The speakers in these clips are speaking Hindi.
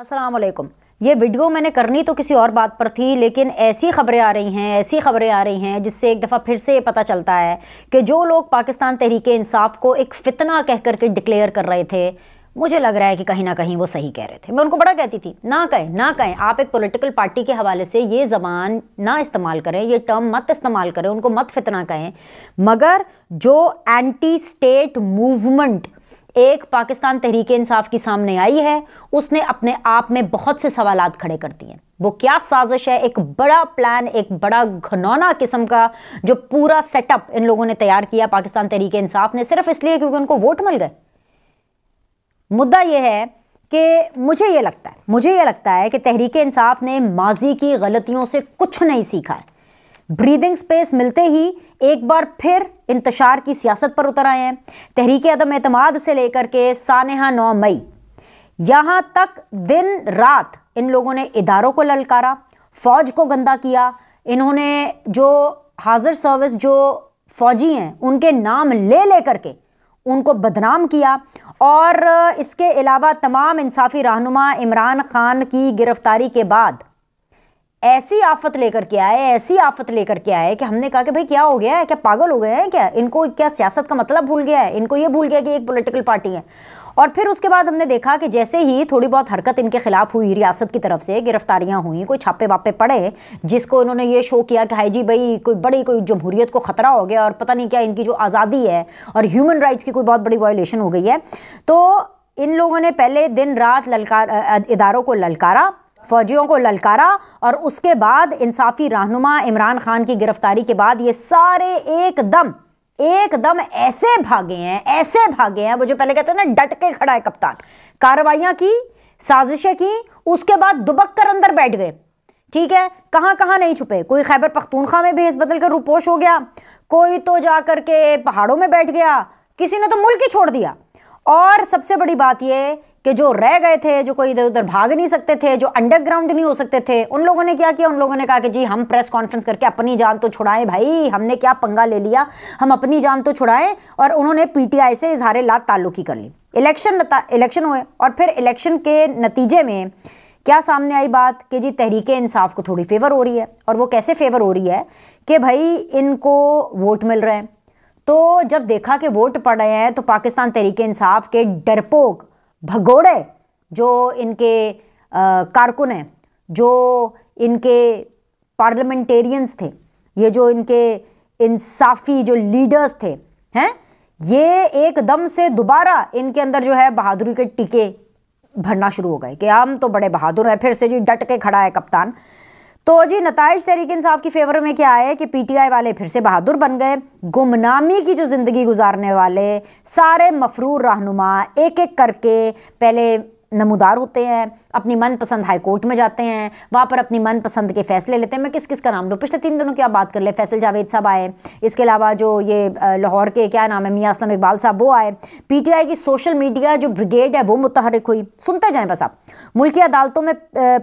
असलकम ये वीडियो मैंने करनी तो किसी और बात पर थी लेकिन ऐसी खबरें आ रही हैं ऐसी खबरें आ रही हैं जिससे एक दफ़ा फिर से ये पता चलता है कि जो लोग पाकिस्तान तहरीक इंसाफ को एक फितना कह करके डिक्लेयर कर रहे थे मुझे लग रहा है कि कहीं ना कहीं वो सही कह रहे थे मैं उनको बड़ा कहती थी ना कहें ना कहें आप एक पॉलिटिकल पार्टी के हवाले से ये ज़बान ना इस्तेमाल करें ये टर्म मत इस्तेमाल करें उनको मत फितना कहें मगर जो एंटी स्टेट मूवमेंट एक पाकिस्तान तहरीक इंसाफ की सामने आई है उसने अपने आप में बहुत से सवाल खड़े कर दिए वो क्या साजिश है एक बड़ा प्लान एक बड़ा घनौना किस्म का जो पूरा सेटअप इन लोगों ने तैयार किया पाकिस्तान तहरीक इंसाफ ने सिर्फ इसलिए क्योंकि उनको वोट मिल गए मुद्दा यह है कि मुझे ये लगता है मुझे ये लगता है कि तहरीक इंसाफ ने माजी की गलतियों से कुछ नहीं सीखा है ब्रीदिंग स्पेस मिलते ही एक बार फिर इंतशार की सियासत पर उतर आए हैं तहरीक अदम अतमाद से लेकर के सानहा नौ मई यहाँ तक दिन रात इन लोगों ने इदारों को ललकारा फ़ौज को गंदा किया इन्होंने जो हाजिर सर्विस जो फ़ौजी हैं उनके नाम ले ले करके उनको बदनाम किया और इसके अलावा तमाम इंसाफी रहनुमा इमरान ख़ान की गिरफ़्तारी के बाद ऐसी आफत लेकर के आए ऐसी आफत लेकर के आए कि हमने कहा कि भाई क्या हो गया है क्या पागल हो गए हैं क्या इनको क्या सियासत का मतलब भूल गया है इनको ये भूल गया कि एक पॉलिटिकल पार्टी है और फिर उसके बाद हमने देखा कि जैसे ही थोड़ी बहुत हरकत इनके खिलाफ हुई रियासत की तरफ से गिरफ्तारियां हुई कोई छापे वापे पड़े जिसको इन्होंने ये शो किया कि हाई जी भाई कोई बड़ी कोई जमहूरियत को ख़तरा हो गया और पता नहीं क्या इनकी जो आज़ादी है और ह्यूमन राइट्स की कोई बहुत बड़ी वायोलेशन हो गई है तो इन लोगों ने पहले दिन रात ललकार इदारों को ललकारा फौजियों को ललकारा और उसके बाद इंसाफी रहनुमा इमरान खान की गिरफ्तारी के बाद ये सारे एकदम एकदम ऐसे भागे हैं ऐसे भागे हैं वो जो पहले कहते हैं ना डट के खड़ा है कप्तान कार्रवाइयाँ की साजिशें की उसके बाद दुबक कर अंदर बैठ गए ठीक है कहाँ कहाँ नहीं छुपे कोई खैबर पख्तूनख्वा में भेज बदल कर रूपोश हो गया कोई तो जा कर के पहाड़ों में बैठ गया किसी ने तो मुल्क ही छोड़ दिया और सबसे बड़ी बात यह कि जो रह गए थे जो कोई इधर उधर भाग नहीं सकते थे जो अंडरग्राउंड नहीं हो सकते थे उन लोगों ने क्या किया उन लोगों ने कहा कि जी हम प्रेस कॉन्फ्रेंस करके अपनी जान तो छुड़ाएं भाई हमने क्या पंगा ले लिया हम अपनी जान तो छुड़ाएं और उन्होंने पीटीआई से इजहार लात ताल्लुकी कर ली इलेक्शन इलेक्शन हुए और फिर इलेक्शन के नतीजे में क्या सामने आई बात कि जी तहरीक इंसाफ को थोड़ी फेवर हो रही है और वो कैसे फेवर हो रही है कि भाई इनको वोट मिल रहे हैं तो जब देखा कि वोट पड़ रहे हैं तो पाकिस्तान तहरीक इंसाफ के डरपोक भगोड़े जो इनके कारकुन हैं जो इनके पार्लियामेंटेरियंस थे ये जो इनके इंसाफी जो लीडर्स थे हैं ये एकदम से दोबारा इनके अंदर जो है बहादुरी के टीके भरना शुरू हो गए कि हम तो बड़े बहादुर हैं फिर से जी डट के खड़ा है कप्तान तो जी नतज तहरीक इंसाफ की फेवर में क्या है कि पीटीआई वाले फिर से बहादुर बन गए गुमनामी की जो ज़िंदगी गुजारने वाले सारे मफरूर रहनुमा एक एक करके पहले नमोदार होते हैं अपनी मनपसंद हाई कोर्ट में जाते हैं वहाँ पर अपनी मनपसंद के फैसले लेते हैं मैं किस किस का नाम लूँ पिछले तीन दिनों की आप बात कर ले फैसल जावेद साहब आए इसके अलावा जो ये लाहौर के क्या नाम है मियाँ असलम इकबाल साहब वो आए आई की सोशल मीडिया जो ब्रिगेड है वो मुतहरक हुई सुनते जाएँ बस आप मुल्क अदालतों में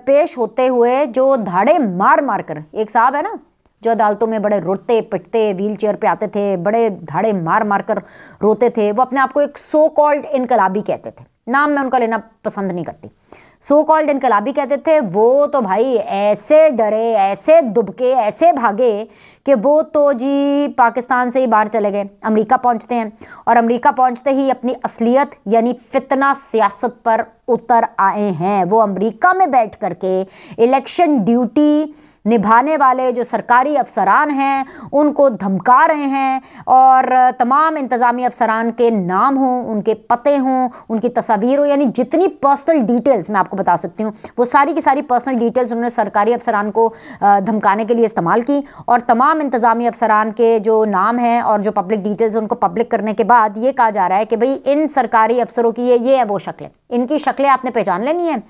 पेश होते हुए जो धाड़े मार मार कर एक साहब है ना जो अदालतों में बड़े रोते पिटते व्हील चेयर पर आते थे बड़े धाड़े मार मार कर रोते थे वो अपने आप को एक सो कॉल्ड इनकलाबी कहते थे नाम मैं उनका लेना पसंद नहीं करती सो कॉल्ड इनकलाबी कहते थे वो तो भाई ऐसे डरे ऐसे दुबके ऐसे भागे कि वो तो जी पाकिस्तान से ही बाहर चले गए अमेरिका पहुंचते हैं और अमेरिका पहुंचते ही अपनी असलियत यानी फितना सियासत पर उतर आए हैं वो अमेरिका में बैठ करके इलेक्शन ड्यूटी निभाने वाले जो सरकारी अफसरान हैं उनको धमका रहे हैं और तमाम इंतज़ामी अफसरान के नाम हों उनके पते हों उनकी तस्वीर हो यानी जितनी पर्सनल डिटेल्स मैं आपको बता सकती हूँ वो सारी की सारी पर्सनल डिटेल्स उन्होंने सरकारी अफसरान को धमकाने के लिए इस्तेमाल की और तमाम इंतज़ामी अफसरान के जो नाम हैं और जो पब्लिक डिटेल्स उनको पब्लिक करने के बाद ये कहा जा रहा है कि भाई इन सरकारी अफसरों की ये ये है वो शक्लें इनकी शक्लें आपने पहचान लेनी है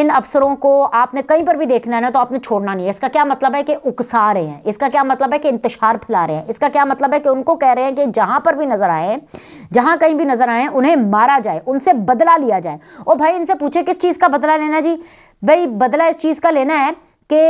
इन अफसरों को आपने कहीं पर भी देखना है ना तो आपने छोड़ना नहीं है इसका क्या क्या मतलब है कि उकसा रहे हैं इसका क्या मतलब है कि इंतजार फैला रहे हैं इसका क्या मतलब है कि उनको कह रहे हैं कि जहां पर भी नज़र आए जहां कहीं भी नज़र आए उन्हें मारा जाए उनसे बदला लिया जाए और भाई इनसे पूछे किस चीज़ का बदला लेना जी भाई बदला इस चीज़ का लेना है कि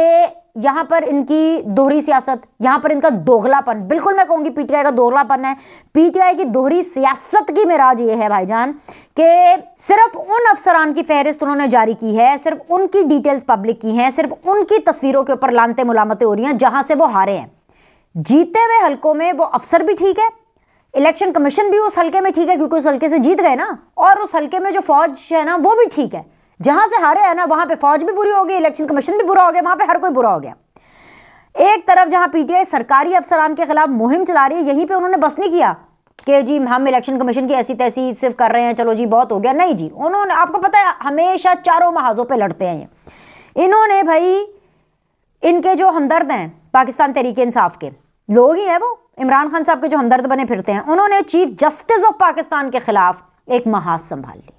यहाँ पर इनकी दोहरी सियासत यहाँ पर इनका दोगलापन बिल्कुल मैं कहूँगी पीटीआई का दोगलापन है पीटीआई की दोहरी सियासत की मिराज ये है भाईजान कि सिर्फ उन अफसरान की फहरिस्त उन्होंने जारी की है सिर्फ उनकी डिटेल्स पब्लिक की हैं सिर्फ उनकी तस्वीरों के ऊपर लानते मुलामतें हो रही हैं जहाँ से वो हारे हैं जीते हुए हल्कों में वो अफसर भी ठीक है इलेक्शन कमीशन भी उस हल्के में ठीक है क्योंकि उस हल्के से जीत गए ना और उस हल्के में जो फौज है ना वो भी ठीक है जहां से हारे हैं ना वहां पे फौज भी बुरी हो गई इलेक्शन कमीशन भी बुरा हो गया वहां पे हर कोई बुरा हो गया एक तरफ जहां पीटीआई सरकारी अफसरान के खिलाफ मुहिम चला रही है यहीं पे उन्होंने बस नहीं किया कि जी हम इलेक्शन कमीशन की ऐसी तैसी सिर्फ कर रहे हैं चलो जी बहुत हो गया नहीं जी उन्होंने आपको पता है हमेशा चारों महाजों पर लड़ते हैं ये इन्होंने भाई इनके जो हमदर्द हैं पाकिस्तान तरीके इंसाफ के लोग ही हैं वो इमरान खान साहब के जो हमदर्द बने फिरते हैं उन्होंने चीफ जस्टिस ऑफ पाकिस्तान के खिलाफ एक महाज संभाल ली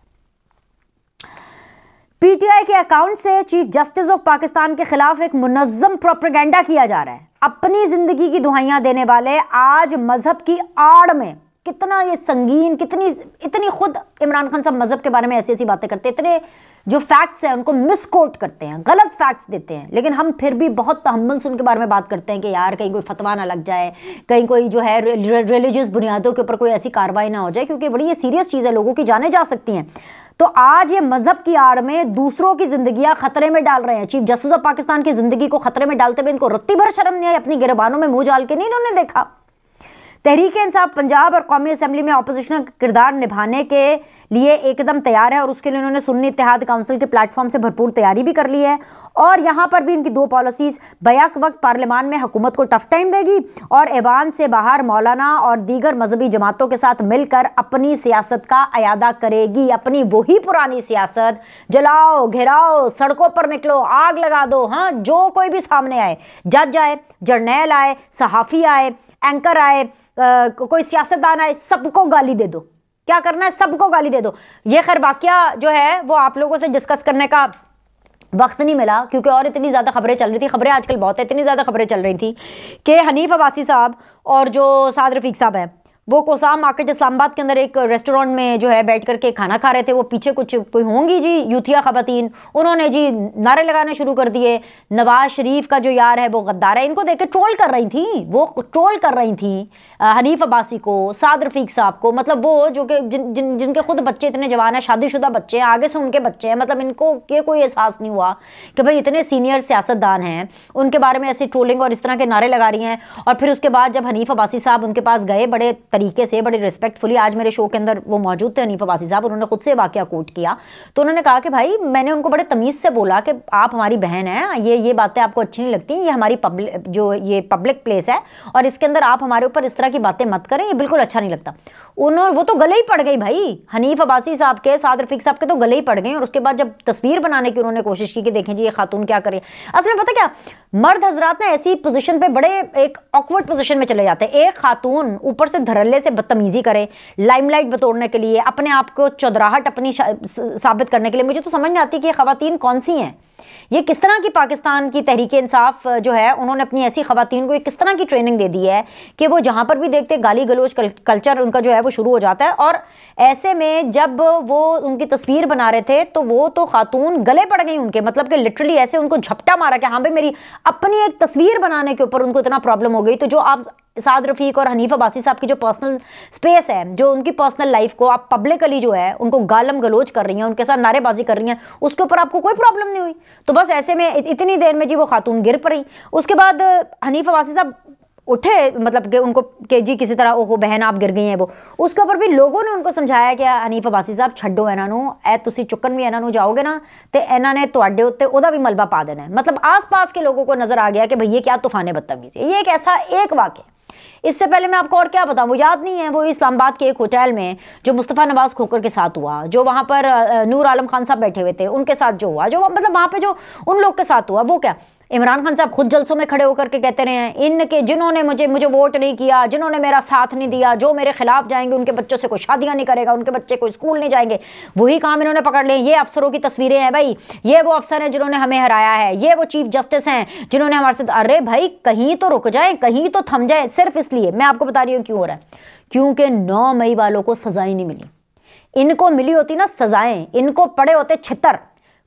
पीटीआई के अकाउंट से चीफ जस्टिस ऑफ पाकिस्तान के खिलाफ एक मुनजम प्रोपेगेंडा किया जा रहा है अपनी जिंदगी की दुहाइयां देने वाले आज मजहब की आड़ में कितना ये संगीन कितनी इतनी खुद इमरान खान साहब मज़हब के बारे में ऐसी ऐसी बातें करते हैं इतने जो फैक्ट्स हैं उनको मिसकोट करते हैं गलत फैक्ट्स देते हैं लेकिन हम फिर भी बहुत तहमल से उनके बारे में बात करते हैं कि यार कहीं कोई फतवा ना लग जाए कहीं कोई जो है रिलीजियस बुनियादों के ऊपर कोई ऐसी कार्रवाई ना हो जाए क्योंकि बड़ी ये सीरियस चीज़ है लोगों की जाने जा सकती हैं तो आज ये मज़हब की आड़ में दूसरों की जिंदगी ख़तरे में डाल रहे हैं चीफ जस्टिस ऑफ पाकिस्तान की ज़िंदगी को ख़तरे में डालते हुए इनको रत्ती भर शर्म नहीं आई अपनी गिरबानों में मुंह जाल के नहीं इन्होंने देखा तहरीक इंसाफ पंजाब और कौमी असम्बली में अपोजिशन का किरदार निभाने के लिए एकदम तैयार है और उसके लिए उन्होंने सुन्नी इतिहाद काउंसिल के प्लेटफॉर्म से भरपूर तैयारी भी कर ली है और यहाँ पर भी इनकी दो पॉलिसीज़ बैक वक्त पार्लियामान में हुकूमत को टफ टाइम देगी और ऐवान से बाहर मौलाना और दीगर मजहबी जमातों के साथ मिलकर अपनी सियासत का अदा करेगी अपनी वही पुरानी सियासत जलाओ घिराओ सड़कों पर निकलो आग लगा दो हाँ जो कोई भी सामने आए जज आए जर्नैल आए सहाफ़ी आए एंकर आए आ, कोई सियासतदान आए सबको गाली दे दो क्या करना है सबको गाली दे दो ये खैर वाक्य जो है वो आप लोगों से डिस्कस करने का वक्त नहीं मिला क्योंकि और इतनी ज़्यादा खबरें चल रही थी खबरें आजकल बहुत है इतनी ज़्यादा खबरें चल रही थी कि हनीफ अबासी साहब और जो साद रफीक साहब हैं वो कोसाम मार्केट इस्लामाबाद के अंदर एक रेस्टोरेंट में जो है बैठ करके खाना खा रहे थे वो पीछे कुछ कोई होंगी जी यूथिया ख़वातीन उन्होंने जी नारे लगाने शुरू कर दिए नवाज शरीफ का जो यार है वो गद्दार है इनको देख के ट्रोल कर रही थी वो ट्रोल कर रही थी हनीफ अब्बासी को साद रफ़ीक साहब को मतलब वो जो कि जिन, जिन जिनके खुद बच्चे इतने जवान हैं शादीशुदा बच्चे हैं आगे से उनके बच्चे हैं मतलब इनको ये कोई एहसास नहीं हुआ कि भाई इतने सीनियर सियासतदान हैं उनके बारे में ऐसी ट्रोलिंग और इस तरह के नारे लगा रही हैं और फिर उसके बाद जब हनीफ अब्बासी साहब उनके पास गए बड़े तरीके से बड़े रिस्पेक्टफुली आज मेरे शो के अंदर वो मौजूद थे अनीफ वासी साहब उन्होंने खुद से वाक्य कोट किया तो उन्होंने कहा कि भाई मैंने उनको बड़े तमीज़ से बोला कि आप हमारी बहन हैं ये ये बातें आपको अच्छी नहीं लगती ये हमारी पब्लिक जो ये पब्लिक प्लेस है और इसके अंदर आप हमारे ऊपर इस तरह की बातें मत करें ये बिल्कुल अच्छा नहीं लगता उन्होंने वो तो गले ही पड़ गई भाई हनीफ अबासी साहब के साद रफीक साहब के तो गले ही पड़ गए और उसके बाद जब तस्वीर बनाने की उन्होंने कोशिश की कि देखें जी ये खातून क्या करे असल में पता क्या मर्द हजरात ना ऐसी पोजीशन पे बड़े एक ऑकवर्ड पोजीशन में चले जाते हैं एक खातून ऊपर से धर धड़ल्ले से बदतमीज़ी करें लाइमलाइट बतोड़ने के लिए अपने आप को चौधराहट अपनी साबित करने के लिए मुझे तो समझ नहीं आती कि ये ख़वान कौन सी हैं ये किस तरह की पाकिस्तान की तहरीक इंसाफ जो है उन्होंने अपनी ऐसी खवतिन को एक किस तरह की ट्रेनिंग दे दी है कि वो जहाँ पर भी देखते गाली गलोच कल, कल्चर उनका जो है वो शुरू हो जाता है और ऐसे में जब वो उनकी तस्वीर बना रहे थे तो वो तो खातून गले पड़ गई उनके मतलब कि लिटरली ऐसे उनको झपटा मारा कि हाँ भाई मेरी अपनी एक तस्वीर बनाने के ऊपर उनको इतना प्रॉब्लम हो गई तो जो आप साद रफ़ीक और हनीफ अबासी साहब की जो पर्सनल स्पेस है जो उनकी पर्सनल लाइफ को आप पब्लिकली जो है उनको गालम गलोच कर रही हैं उनके साथ नारेबाजी कर रही हैं उसके ऊपर आपको कोई प्रॉब्लम नहीं हुई तो बस ऐसे में इतनी देर में जी वो खातून गिर पड़ी उसके बाद हनीफ अबासी साहब उठे मतलब कि उनको के जी किसी तरह ओहो बहन आप गिर गई हैं वो उसके ऊपर भी लोगों ने उनको समझाया कि हनीफ अबासी साहब छड्डो इन्हों तुम चुकन भी इन्हों जाओगे ना तो इन्ह ने ਤੇ उत्ते भी मलबा पा देना है मतलब आस पास के लोगों को नजर आ गया कि भैया क्या तूफान बदतमीजी ये एक ऐसा एक वाक्य है इससे पहले मैं आपको और क्या बताऊँ याद नहीं है वो इस्लामाबाद के एक होटल में जो मुस्तफ़ा नवाज़ खोकर के साथ हुआ जो वहाँ पर नूर आलम खान साहब बैठे हुए थे उनके साथ जो हुआ जो मतलब वहाँ पर जो उन लोग के साथ हुआ वो क्या इमरान खान साहब खुद जलसों में खड़े होकर के कहते रहे हैं इनके जिन्होंने मुझे मुझे वोट नहीं किया जिन्होंने मेरा साथ नहीं दिया जो मेरे खिलाफ जाएंगे उनके बच्चों से कोई शादियां नहीं करेगा उनके बच्चे को स्कूल नहीं जाएंगे वही काम इन्होंने पकड़ लिए ये अफसरों की तस्वीरें हैं भाई ये वो अफसर हैं जिन्होंने हमें हराया है ये वो चीफ जस्टिस हैं जिन्होंने हमारे साथ अरे भाई कहीं तो रुक जाए कहीं तो थम जाए सिर्फ इसलिए मैं आपको बता रही हूँ क्यों हो रहा है क्योंकि नौ मई वालों को सजाएं नहीं मिली इनको मिली होती ना सजाएं इनको पड़े होते छितर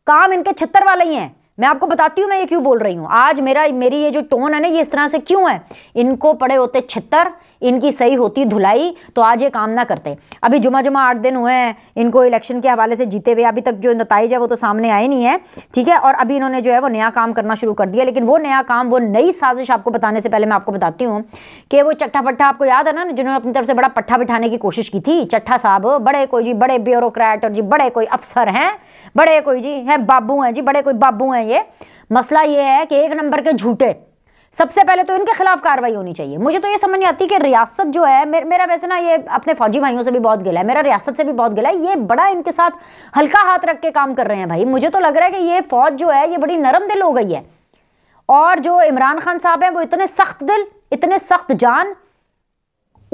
काम इनके छितर वाले ही हैं मैं आपको बताती हूँ मैं ये क्यों बोल रही हूँ आज मेरा मेरी ये जो टोन है ना ये इस तरह से क्यों है इनको पड़े होते छितर इनकी सही होती धुलाई तो आज ये काम ना करते अभी जुमा जुमा आठ दिन हुए हैं इनको इलेक्शन के हवाले से जीते हुए अभी तक जो नतज है वो तो सामने आए नहीं है ठीक है और अभी इन्होंने जो है वो नया काम करना शुरू कर दिया लेकिन वो नया काम वो नई साजिश आपको बताने से पहले मैं आपको बताती हूँ कि वो चट्ठा पट्ठा आपको याद है ना जिन्होंने अपनी तरफ से बड़ा पट्ठा बिठाने की कोशिश की थी चट्ठा साहब बड़े कोई जी बड़े ब्यूरोक्रैट और जी बड़े कोई अफसर हैं बड़े कोई जी हैं बाबू हैं जी बड़े कोई बाबू हैं चाहिए मसला ये है कि एक नंबर के झूठे सबसे पहले तो इनके खिलाफ कार्रवाई होनी चाहिए मुझे तो ये समझ नहीं आती कि रियासत जो है मेर, मेरा वैसे ना ये अपने फौजी भाइयों से भी बहुत गिला है मेरा रियासत से भी बहुत गिला है ये बड़ा इनके साथ हल्का हाथ रख के काम कर रहे हैं भाई मुझे तो लग रहा है कि ये फौज जो है ये बड़ी नरम दिल हो गई है और जो इमरान खान साहब हैं वो इतने सख्त दिल इतने सख्त जान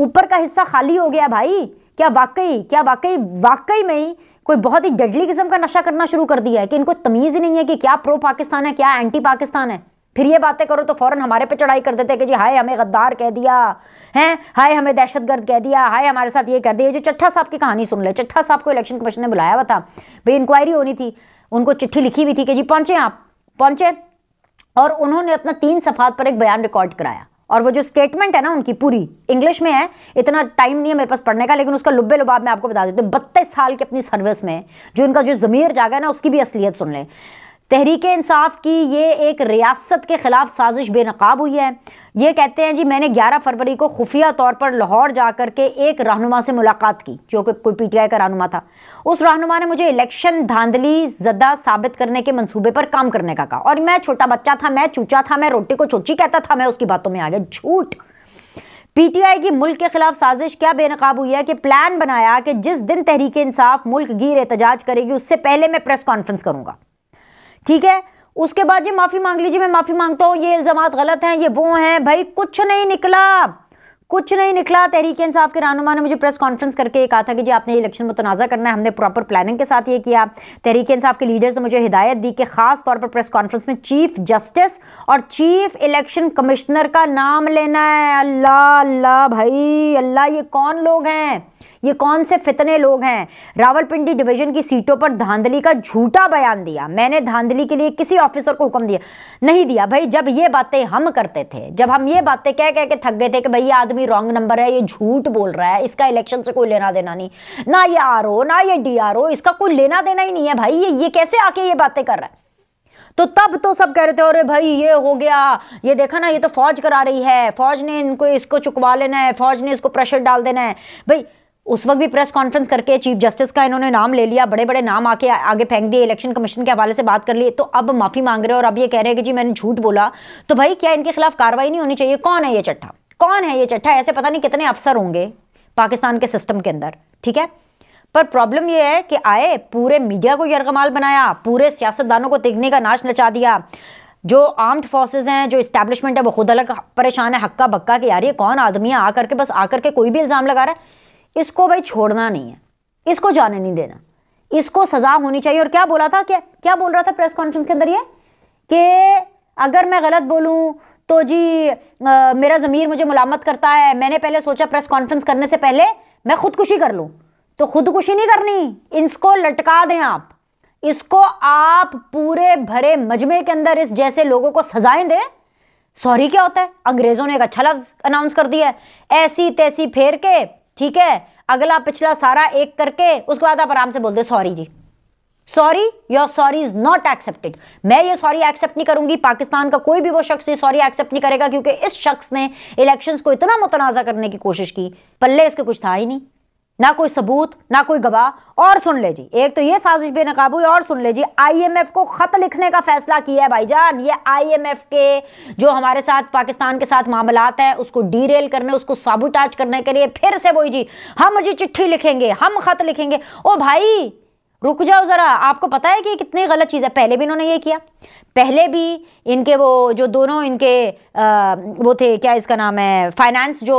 ऊपर का हिस्सा खाली हो गया भाई क्या वाकई क्या वाकई वाकई में ही कोई बहुत ही डेडली किस्म का नशा करना शुरू कर दिया है कि इनको तमीज़ ही नहीं है कि क्या प्रो पाकिस्तान है क्या एंटी पाकिस्तान है फिर ये बातें करो तो फ़ौरन हमारे पे चढ़ाई कर देते हैं कि जी हाय हमें गद्दार कह दिया हैं हाय हमें दहशतगर्द कह दिया हाय हमारे साथ ये कर दिया जो चट्ठा साहब की कहानी सुन ले चट्ठा साहब को इलेक्शन कमीशन ने बुलाया हुआ था भाई इंक्वायरी होनी थी उनको चिट्ठी लिखी हुई थी कि जी पहुंचे आप पहुंचे और उन्होंने अपना तीन सफात पर एक बयान रिकॉर्ड कराया और वो जो स्टेटमेंट है ना उनकी पूरी इंग्लिश में है इतना टाइम नहीं है मेरे पास पढ़ने का लेकिन उसका लुब्बे लुबाब मैं आपको बता देती हूँ बत्तीस साल की अपनी सर्विस में जो इनका जो ज़मीर जागा है ना उसकी भी असलियत सुन लें तहरीक इंसाफ की ये एक रियासत के ख़िलाफ़ साजिश बेनकाब हुई है ये कहते हैं जी मैंने 11 फरवरी को खुफिया तौर पर लाहौर जा कर के एक रहनुमा से मुलाकात की जो कि कोई पीटीआई का रहनुमा था उस रहनुमा ने मुझे इलेक्शन धांधली ज़दा साबित करने के मंसूबे पर काम करने का कहा और मैं छोटा बच्चा था मैं चूचा था मैं रोटी को चोची कहता था मैं उसकी बातों में आ गया झूठ पीटीआई की मुल्क के खिलाफ साजिश क्या बेनकाब हुई है कि प्लान बनाया कि जिस दिन तहरीक इंसाफ मुल्क गिर एहतजाज करेगी उससे पहले मैं प्रेस कॉन्फ्रेंस करूंगा ठीक है उसके बाद जी माफ़ी मांग लीजिए मैं माफ़ी मांगता हूँ ये इल्ज़ाम गलत हैं ये वो हैं भाई कुछ नहीं निकला कुछ नहीं निकला तहरीक इंसाफ के रहनुमा ने मुझे प्रेस कॉन्फ्रेंस करके ये कहा था कि जी आपने इलेक्शन में तनाज़ा करना है हमने प्रॉपर प्लानिंग के साथ ये किया तहरीक इंसाफ के लीडर्स ने मुझे हिदायत दी कि ख़ास तौर पर प्रेस कॉन्फ्रेंस में चीफ जस्टिस और चीफ इलेक्शन कमिश्नर का नाम लेना है अल्लाह अल्लाह भाई अल्लाह ये कौन लोग हैं ये कौन से फितने लोग हैं रावलपिंडी डिवीजन की सीटों पर धांधली का झूठा बयान दिया मैंने धांधली के लिए किसी ऑफिसर को हुक्म दिया नहीं दिया भाई जब ये बातें हम करते थे जब हम ये बातें कह कह के थक गए थे कि भाई ये आदमी रॉन्ग नंबर है ये झूठ बोल रहा है इसका इलेक्शन से कोई लेना देना नहीं ना ये आर ना ये डी इसका कोई लेना देना ही नहीं है भाई ये ये कैसे आके ये बातें कर रहा है तो तब तो सब कह रहे थे अरे भाई ये हो गया ये देखा ना ये तो फौज करा रही है फौज ने इनको इसको चुकवा लेना है फौज ने इसको प्रेशर डाल देना है भाई उस वक्त भी प्रेस कॉन्फ्रेंस करके चीफ जस्टिस का इन्होंने नाम ले लिया बड़े बड़े नाम आके आगे फेंक दिए इलेक्शन कमीशन के हवाले से बात कर ली तो अब माफ़ी मांग रहे हैं और अब ये कह रहे हैं कि जी मैंने झूठ बोला तो भाई क्या इनके खिलाफ कार्रवाई नहीं होनी चाहिए कौन है ये चट्ठा कौन है ये चट्ठा ऐसे पता नहीं कितने अफसर होंगे पाकिस्तान के सिस्टम के अंदर ठीक है पर प्रॉब्लम यह है कि आए पूरे मीडिया को यरगमाल बनाया पूरे सियासतदानों को तिगने का नाच नचा दिया जो आर्म्ड फोर्सेज हैं जो इस्टेब्लिशमेंट है वो खुद अलग परेशान है हक्का बक्का कि यार ये कौन आदमी है आकर के बस आकर के कोई भी इल्ज़ाम लगा रहा है इसको भाई छोड़ना नहीं है इसको जाने नहीं देना इसको सज़ा होनी चाहिए और क्या बोला था क्या क्या बोल रहा था प्रेस कॉन्फ्रेंस के अंदर ये कि अगर मैं गलत बोलूँ तो जी आ, मेरा ज़मीर मुझे मुलामत करता है मैंने पहले सोचा प्रेस कॉन्फ्रेंस करने से पहले मैं खुदकुशी कर लूँ तो खुदकुशी नहीं करनी इसको लटका दें आप इसको आप पूरे भरे मजमे के अंदर इस जैसे लोगों को सजाएं दें सॉरी क्या होता है अंग्रेज़ों ने एक अच्छा लफ्ज़ अनाउंस कर दिया है ऐसी तैसी फेर के ठीक है अगला पिछला सारा एक करके उसके बाद आप आराम से बोल दो सॉरी जी sorry your sorry is not accepted मैं ये सॉरी एक्सेप्ट नहीं करूंगी पाकिस्तान का कोई भी वो शख्स ये सॉरी एक्सेप्ट नहीं करेगा क्योंकि इस शख्स ने इलेक्शंस को इतना मुतनाज़ा करने की कोशिश की पल्ले इसके कुछ था ही नहीं ना कोई सबूत ना कोई गवाह और सुन ले जी एक तो ये साजिश बेनकाब हुई और सुन ले जी आईएमएफ को ख़त लिखने का फैसला किया है भाईजान ये आईएमएफ के जो हमारे साथ पाकिस्तान के साथ मामला है उसको डीरेल करने उसको साबुताज करने के लिए फिर से वही जी हम जी चिट्ठी लिखेंगे हम ख़त लिखेंगे ओ भाई रुक जाओ ज़रा आपको पता है कि कितनी गलत चीज़ है पहले भी इन्होंने ये किया पहले भी इनके वो जो दोनों इनके आ, वो थे क्या इसका नाम है फाइनेंस जो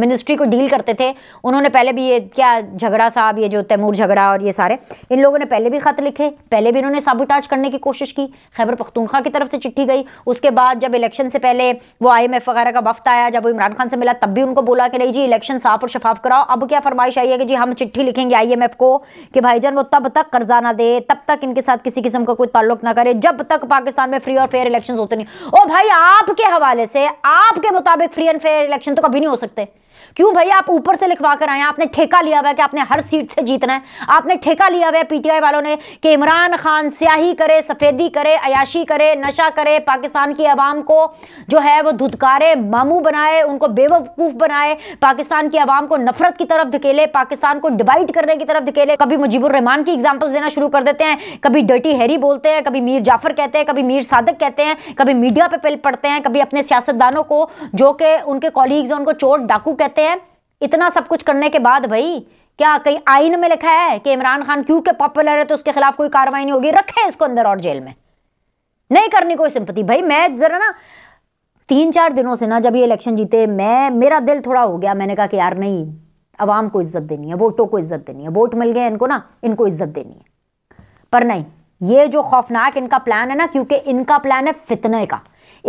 मिनिस्ट्री को डील करते थे उन्होंने पहले भी ये क्या झगड़ा साहब ये जो तैमूर झगड़ा और ये सारे इन लोगों ने पहले भी ख़त लिखे पहले भी इन्होंने साबुटाज करने की कोशिश की खैबर पख्तूनख्वा की तरफ से चिट्ठी गई उसके बाद जब इलेक्शन से पहले वो आई वगैरह का वफ्त आया जब वो इमरान खान से मिला तब भी उनको बोला कि नहीं जी इलेक्शन साफ और शफाफ कराओ अब क्या फरमाइश आई है कि जी हम चिट्ठी लिखेंगे आई को कि भाई वो तब तक कर्जा ना दे तब तक इनके साथ किसी किस्म का कोई ताल्लुक ना करे जब तक पाकिस्तान में फ्री और फेयर इलेक्शन होते नहीं ओ भाई आपके हवाले से आपके मुताबिक फ्री एंड फेयर इलेक्शन तो कभी नहीं हो सकते क्यों भाई आप ऊपर से लिखवा कर आए आपने ठेका लिया हुआ है कि आपने हर सीट से जीतना है आपने ठेका लिया हुआ है पीटीआई वालों ने कि इमरान खान स्याही करे सफ़ेदी करे अयाशी करे नशा करे पाकिस्तान की आवाम को जो है वो धुतकारे मामू बनाए उनको बेवकूफ़ बनाए पाकिस्तान की आवाम को नफरत की तरफ धकेले पाकिस्तान को डिवाइड करने की तरफ धकेले कभी मुजीबुर रहमान की एग्जाम्पल्स देना शुरू कर देते हैं कभी डर्टी हैरी बोलते हैं कभी मीर जाफर कहते हैं कभी मीर सादक कहते हैं कभी मीडिया पर पड़ते हैं कभी अपने सियासतदानों को जो कि उनके कॉलीग्स उनको चोट डाकू कहते हैं हैं इतना सब कुछ करने के बाद भाई क्या कहीं आइन में लिखा है कि इमरान खान क्योंकि पॉपुलर है तो उसके खिलाफ कोई कार्रवाई नहीं होगी रखे इसको अंदर और जेल में नहीं करनी कोई सिंपति भाई मैं जरा ना तीन चार दिनों से ना जब ये इलेक्शन जीते मैं मेरा दिल थोड़ा हो गया मैंने कहा कि यार नहीं आवाम को इज्जत देनी है वोटों को इज्जत देनी है वोट मिल गए इनको ना इनको इज्जत देनी है पर नहीं ये जो खौफनाक इनका प्लान है ना क्योंकि इनका प्लान है फितने का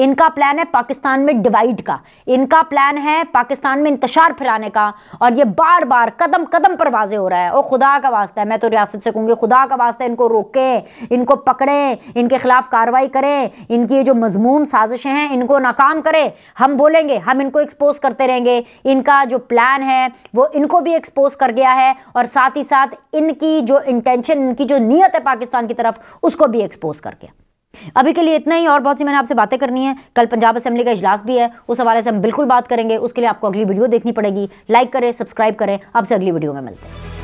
इनका प्लान है पाकिस्तान में डिवाइड का इनका प्लान है पाकिस्तान में इंतशार फैलाने का और ये बार बार कदम कदम पर वाजे हो रहा है ओ खुदा का वास्ता है मैं तो रियासत से कहूँगी खुदा का वास्ता इनको रोकें इनको पकड़ें इनके खिलाफ कार्रवाई करें इनकी जो मजमूम साजिशें हैं इनको नाकाम करें हम बोलेंगे हम इनको एक्सपोज करते रहेंगे इनका जो प्लान है वो इनको भी एक्सपोज कर गया है और साथ ही साथ इनकी जो इंटेंशन इनकी जो नीयत है पाकिस्तान की तरफ उसको भी एक्सपोज कर गया अभी के लिए इतना ही और बहुत सी मैंने आपसे बातें करनी है कल पंजाब असेंबली का इजलास भी है उस हवाले से हम बिल्कुल बात करेंगे उसके लिए आपको अगली वीडियो देखनी पड़ेगी लाइक करें सब्सक्राइब करें आपसे अगली वीडियो में मिलते हैं